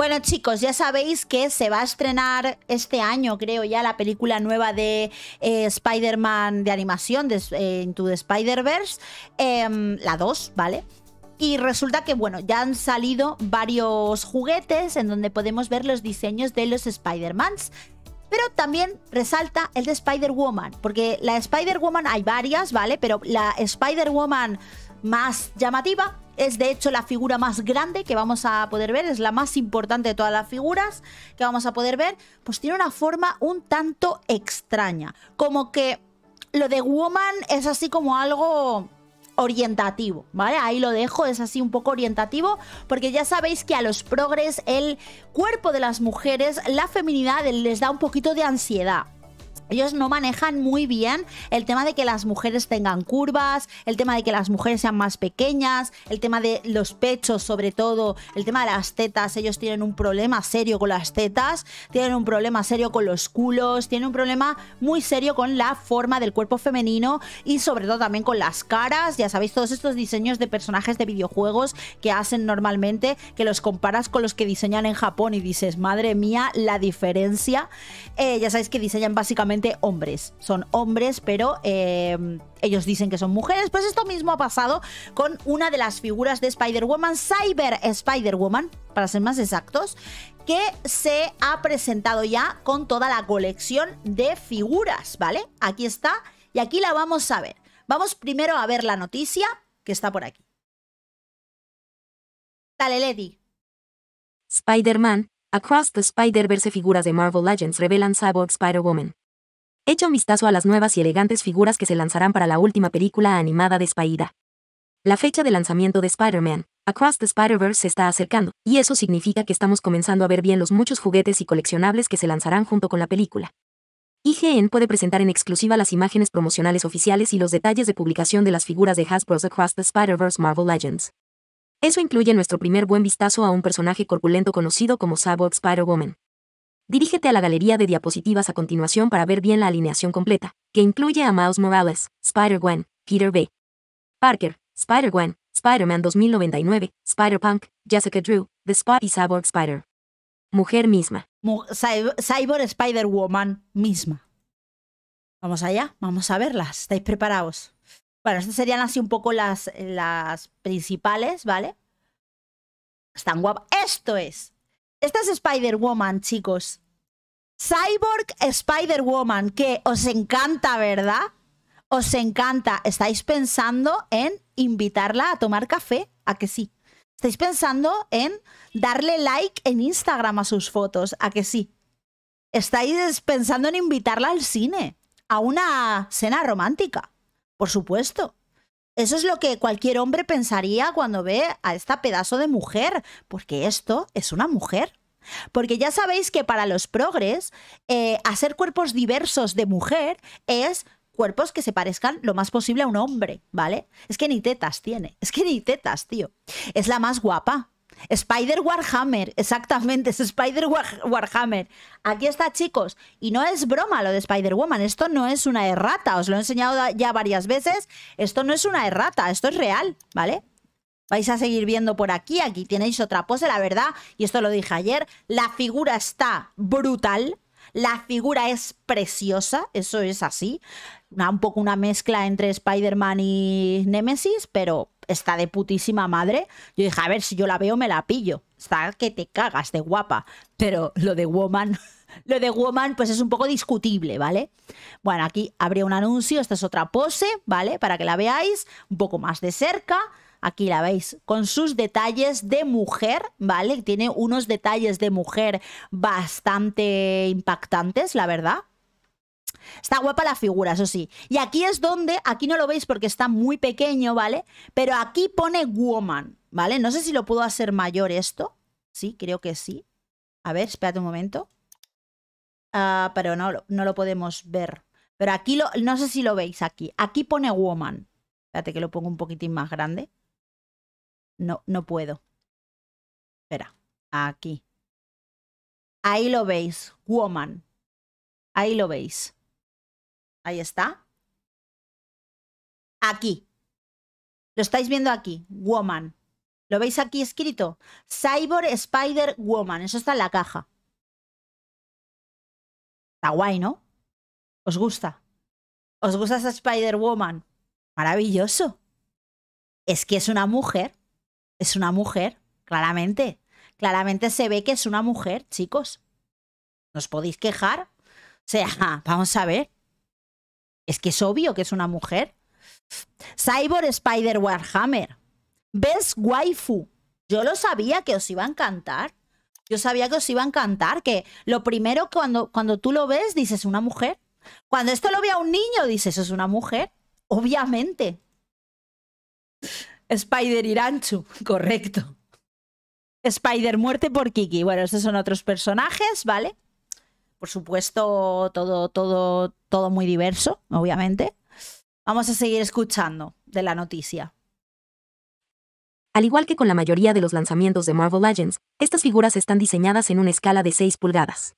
Bueno, chicos, ya sabéis que se va a estrenar este año, creo ya, la película nueva de eh, Spider-Man de animación, de eh, Into the Spider-Verse, em, la 2, ¿vale? Y resulta que, bueno, ya han salido varios juguetes en donde podemos ver los diseños de los Spider-Mans. Pero también resalta el de Spider-Woman, porque la Spider-Woman hay varias, ¿vale? Pero la Spider-Woman más llamativa. Es de hecho la figura más grande que vamos a poder ver, es la más importante de todas las figuras que vamos a poder ver, pues tiene una forma un tanto extraña. Como que lo de Woman es así como algo orientativo, ¿vale? Ahí lo dejo, es así un poco orientativo, porque ya sabéis que a los progres el cuerpo de las mujeres, la feminidad les da un poquito de ansiedad ellos no manejan muy bien el tema de que las mujeres tengan curvas, el tema de que las mujeres sean más pequeñas, el tema de los pechos sobre todo, el tema de las tetas, ellos tienen un problema serio con las tetas, tienen un problema serio con los culos, tienen un problema muy serio con la forma del cuerpo femenino y sobre todo también con las caras, ya sabéis, todos estos diseños de personajes de videojuegos que hacen normalmente, que los comparas con los que diseñan en Japón y dices, madre mía, la diferencia, eh, ya sabéis que diseñan básicamente hombres. Son hombres, pero em, ellos dicen que son mujeres. Pues esto mismo ha pasado con una de las figuras de Spider-Woman, Cyber Spider-Woman, para ser más exactos, que se ha presentado ya con toda la colección de figuras, ¿vale? Aquí está y aquí la vamos a ver. Vamos primero a ver la noticia que está por aquí. Dale, Lady. Spider-Man, Across the Spider-Verse figuras de Marvel Legends revelan Cyborg Spider-Woman. Echa un vistazo a las nuevas y elegantes figuras que se lanzarán para la última película animada de Spider. La fecha de lanzamiento de Spider-Man, Across the Spider-Verse se está acercando, y eso significa que estamos comenzando a ver bien los muchos juguetes y coleccionables que se lanzarán junto con la película. IGN puede presentar en exclusiva las imágenes promocionales oficiales y los detalles de publicación de las figuras de Hasbro's Across the Spider-Verse Marvel Legends. Eso incluye nuestro primer buen vistazo a un personaje corpulento conocido como Cyborg Spider-Woman, Dirígete a la galería de diapositivas a continuación para ver bien la alineación completa, que incluye a Miles Morales, Spider-Gwen, Peter B. Parker, Spider-Gwen, Spider-Man 2099, Spider-Punk, Jessica Drew, The Spot y Cyborg Spider. Mujer misma. Cyborg Spider-Woman misma. Vamos allá, vamos a verlas. ¿Estáis preparados? Bueno, estas serían así un poco las, las principales, ¿vale? Están guapas. Esto es esta es Spider-Woman, chicos. Cyborg Spider-Woman, que os encanta, ¿verdad? Os encanta. Estáis pensando en invitarla a tomar café, a que sí. Estáis pensando en darle like en Instagram a sus fotos, a que sí. Estáis pensando en invitarla al cine, a una cena romántica, por supuesto. Eso es lo que cualquier hombre pensaría cuando ve a esta pedazo de mujer, porque esto es una mujer. Porque ya sabéis que para los progres, eh, hacer cuerpos diversos de mujer es cuerpos que se parezcan lo más posible a un hombre, ¿vale? Es que ni tetas tiene, es que ni tetas, tío. Es la más guapa, Spider Warhammer, exactamente, es Spider Warhammer. Aquí está, chicos. Y no es broma lo de Spider-Woman, esto no es una errata, os lo he enseñado ya varias veces. Esto no es una errata, esto es real, ¿vale? Vais a seguir viendo por aquí, aquí tenéis otra pose, la verdad, y esto lo dije ayer, la figura está brutal, la figura es preciosa, eso es así. un poco una mezcla entre Spider-Man y Nemesis, pero está de putísima madre. Yo dije, a ver, si yo la veo, me la pillo. Está que te cagas de guapa. Pero lo de Woman, lo de Woman, pues es un poco discutible, ¿vale? Bueno, aquí habría un anuncio. Esta es otra pose, ¿vale? Para que la veáis un poco más de cerca. Aquí la veis con sus detalles de mujer, ¿vale? Tiene unos detalles de mujer bastante impactantes, la verdad. Está guapa la figura, eso sí. Y aquí es donde, aquí no lo veis porque está muy pequeño, ¿vale? Pero aquí pone woman, ¿vale? No sé si lo puedo hacer mayor esto. Sí, creo que sí. A ver, espérate un momento. Ah, pero no, no lo podemos ver. Pero aquí lo, no sé si lo veis aquí. Aquí pone woman. Espérate que lo pongo un poquitín más grande. No, no puedo. Espera, aquí. Ahí lo veis, woman. Ahí lo veis. Ahí está. Aquí. Lo estáis viendo aquí. Woman. ¿Lo veis aquí escrito? Cyber Spider Woman. Eso está en la caja. Está guay, ¿no? ¿Os gusta? ¿Os gusta esa Spider Woman? Maravilloso. Es que es una mujer. Es una mujer, claramente. Claramente se ve que es una mujer, chicos. ¿Nos podéis quejar? O sea, vamos a ver. Es que es obvio que es una mujer. Cyborg Spider Warhammer. ¿Ves? Waifu. Yo lo sabía que os iba a encantar. Yo sabía que os iba a encantar. Que lo primero cuando, cuando tú lo ves, dices una mujer. Cuando esto lo ve a un niño, dices es una mujer. Obviamente. Spider Iranchu, correcto. Spider Muerte por Kiki. Bueno, esos son otros personajes, ¿vale? Por supuesto, todo, todo, todo muy diverso, obviamente. Vamos a seguir escuchando de la noticia. Al igual que con la mayoría de los lanzamientos de Marvel Legends, estas figuras están diseñadas en una escala de 6 pulgadas.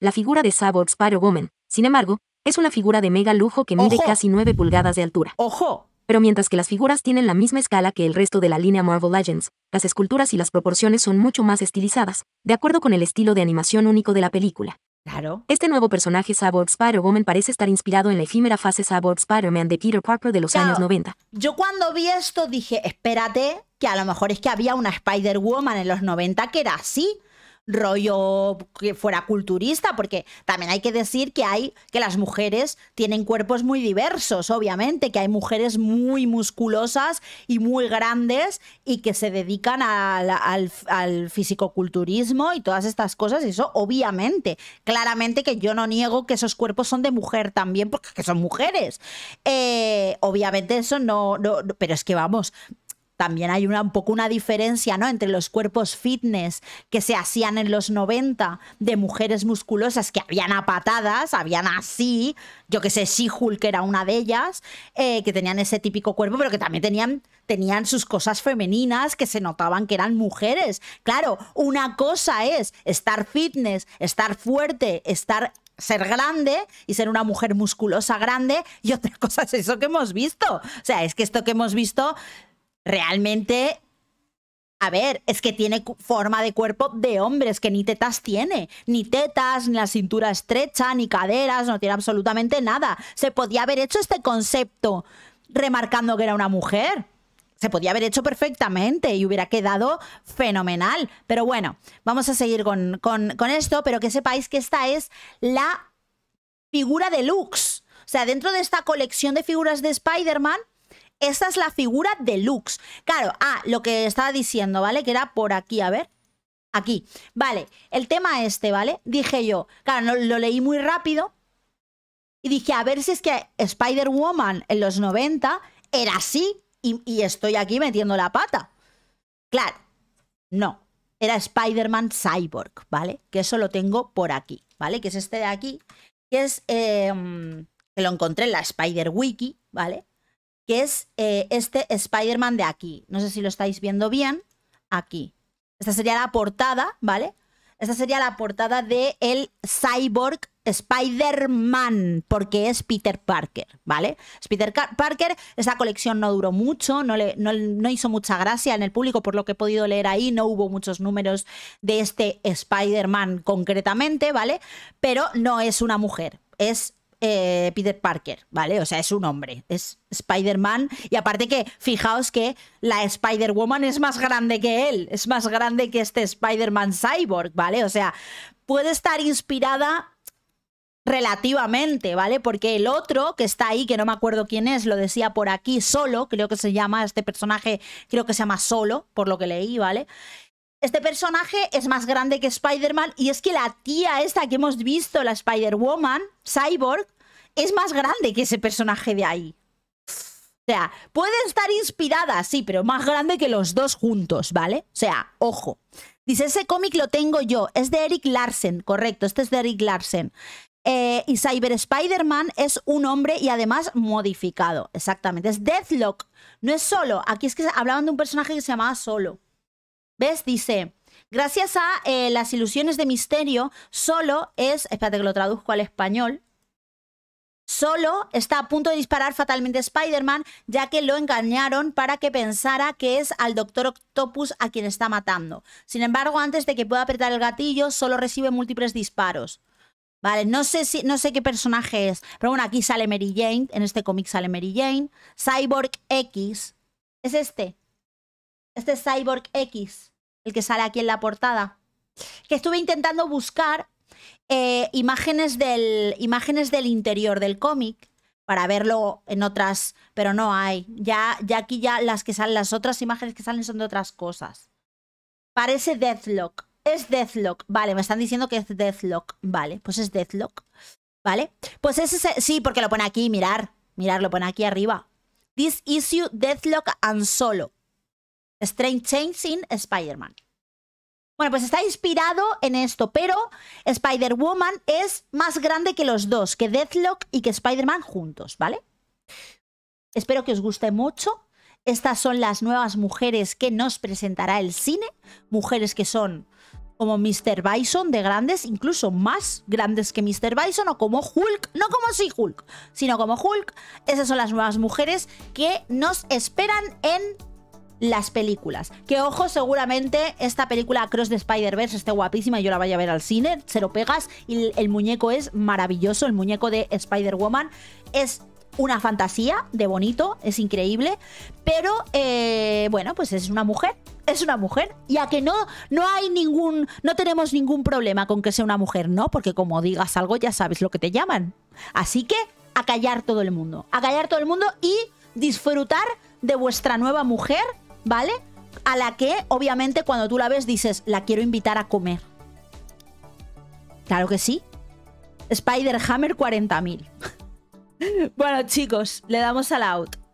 La figura de Cyborg Spider-Woman, sin embargo, es una figura de mega lujo que mide casi 9 pulgadas de altura. ¡Ojo! Pero mientras que las figuras tienen la misma escala que el resto de la línea Marvel Legends, las esculturas y las proporciones son mucho más estilizadas, de acuerdo con el estilo de animación único de la película. Claro. Este nuevo personaje Cyborg Spider-Woman parece estar inspirado en la efímera fase Cyborg Spider-Man de Peter Parker de los años 90. Yo cuando vi esto dije, espérate, que a lo mejor es que había una Spider-Woman en los 90 que era así rollo que fuera culturista, porque también hay que decir que hay que las mujeres tienen cuerpos muy diversos, obviamente, que hay mujeres muy musculosas y muy grandes y que se dedican al, al, fisicoculturismo y todas estas cosas, y eso obviamente, claramente que yo no niego que esos cuerpos son de mujer también, porque son mujeres. Eh, obviamente eso no, pero es que vamos, también hay una, un poco una diferencia ¿no? entre los cuerpos fitness que se hacían en los 90 de mujeres musculosas que habían a patadas, habían así, yo que sé, She-Hulk era una de ellas, eh, que tenían ese típico cuerpo, pero que también tenían, tenían sus cosas femeninas que se notaban que eran mujeres. Claro, una cosa es estar fitness, estar fuerte, estar ser grande y ser una mujer musculosa grande y otra cosa es eso que hemos visto. O sea, es que esto que hemos visto realmente, a ver, es que tiene forma de cuerpo de hombres que ni tetas tiene, ni tetas, ni la cintura estrecha, ni caderas, no tiene absolutamente nada. Se podía haber hecho este concepto remarcando que era una mujer. Se podía haber hecho perfectamente y hubiera quedado fenomenal. Pero bueno, vamos a seguir con, esto, pero que sepáis que esta es la figura deluxe. O sea, dentro de esta colección de figuras de Spider-Man, esta es la figura deluxe. Claro, ah, lo que estaba diciendo, ¿vale? Que era por aquí, a ver. Aquí. Vale, el tema este, ¿vale? Dije yo, claro, lo, leí muy rápido y dije, a ver si es que Spider-Woman en los 90 era así y, estoy aquí metiendo la pata. Claro, no. Era Spider-Man Cyborg, ¿vale? Que eso lo tengo por aquí, ¿vale? Que es este de aquí, que es... Eh, que lo encontré en la Spider Wiki, ¿vale? que es eh, este Spider-Man de aquí. No sé si lo estáis viendo bien. Aquí. Esta sería la portada, ¿vale? Esta sería la portada de el Cyborg Spider-Man, porque es Peter Parker, ¿vale? Es Peter Parker, esa colección no duró mucho, no, le, no, hizo mucha gracia en el público, por lo que he podido leer ahí, no hubo muchos números de este Spider-Man concretamente, ¿vale? Pero no es una mujer, es eh, Peter Parker, ¿vale? O sea, es un hombre, es Spider-Man. Y aparte que, fijaos que la Spider-Woman es más grande que él, es más grande que este Spider-Man Cyborg, ¿vale? O sea, puede estar inspirada relativamente, ¿vale? Porque el otro que está ahí, que no me acuerdo quién es, lo decía por aquí, solo, creo que se llama, este personaje creo que se llama solo, por lo que leí, ¿vale? Este personaje es más grande que Spider-Man y es que la tía esta que hemos visto, la Spider-Woman, Cyborg, es más grande que ese personaje de ahí. O sea, puede estar inspirada, sí, pero más grande que los dos juntos, ¿vale? O sea, ojo. Dice, ese cómic lo tengo yo, es de Eric Larsen, correcto, este es de Eric Larsen. Eh, y Cyber Spider-Man es un hombre y además modificado, exactamente. Es Deathlock, no es solo. Aquí es que hablaban de un personaje que se llamaba solo. ¿Ves? Dice, gracias a eh, las ilusiones de misterio, solo es, espérate que lo traduzco al español, Solo está a punto de disparar fatalmente Spider-Man, ya que lo engañaron para que pensara que es al Doctor Octopus a quien está matando. Sin embargo, antes de que pueda apretar el gatillo, solo recibe múltiples disparos. Vale, no sé, no sé qué personaje es, pero bueno, aquí sale Mary Jane, en este cómic sale Mary Jane. Cyborg X, es este. Este Cyborg X, el que sale aquí en la portada. Que estuve intentando buscar eh, imágenes, del, imágenes del interior del cómic para verlo en otras, pero no hay. Ya, ya aquí ya las que salen, las otras imágenes que salen son de otras cosas. Parece Deathlock. Es Deathlock. Vale, me están diciendo que es Deathlock. Vale, pues es Deathlock. ¿Vale? Pues ese, es, sí, porque lo pone aquí, mirar. Mirar, lo pone aquí arriba. This issue Deathlock and Solo. Strange Change sin Spider-Man. Bueno, pues está inspirado en esto, pero Spider-Woman es más grande que los dos, que Deathlock y que Spider-Man juntos, ¿vale? Espero que os guste mucho. Estas son las nuevas mujeres que nos presentará el cine. Mujeres que son como Mr. Bison de grandes, incluso más grandes que Mr. Bison o como Hulk, no como si Hulk, sino como Hulk. Esas son las nuevas mujeres que nos esperan en las películas. Que ojo, seguramente esta película Cross de Spider-Verse esté guapísima y yo la vaya a ver al cine, se lo pegas y el, muñeco es maravilloso, el muñeco de Spider-Woman es una fantasía de bonito, es increíble, pero eh, bueno, pues es una mujer, es una mujer, ya que no, no hay ningún, no tenemos ningún problema con que sea una mujer, ¿no? Porque como digas algo ya sabes lo que te llaman. Así que a callar todo el mundo, a callar todo el mundo y disfrutar de vuestra nueva mujer ¿vale? A la que, obviamente, cuando tú la ves dices, la quiero invitar a comer. Claro que sí. Spider Hammer 40.000. bueno, chicos, le damos al out.